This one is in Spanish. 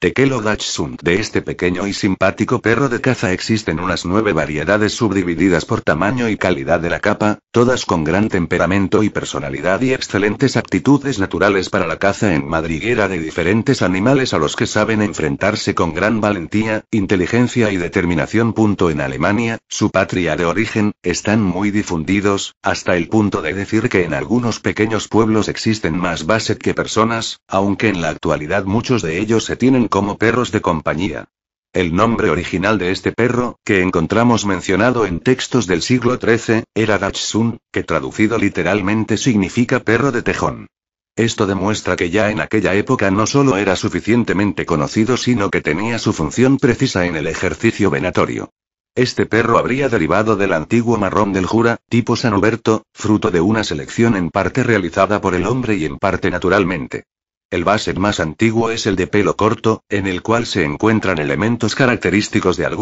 Tekelo Dachshund de este pequeño y simpático perro de caza existen unas nueve variedades subdivididas por tamaño y calidad de la capa, todas con gran temperamento y personalidad y excelentes aptitudes naturales para la caza en madriguera de diferentes animales a los que saben enfrentarse con gran valentía, inteligencia y determinación. En Alemania, su patria de origen, están muy difundidos, hasta el punto de decir que en algunos pequeños pueblos existen más Basset que personas, aunque en la actualidad muchos de ellos se tienen como perros de compañía. El nombre original de este perro, que encontramos mencionado en textos del siglo XIII, era Dachshund, que traducido literalmente significa perro de tejón. Esto demuestra que ya en aquella época no solo era suficientemente conocido, sino que tenía su función precisa en el ejercicio venatorio. Este perro habría derivado del antiguo marrón del Jura, tipo San Huberto, fruto de una selección en parte realizada por el hombre y en parte naturalmente. El base más antiguo es el de pelo corto, en el cual se encuentran elementos característicos de algún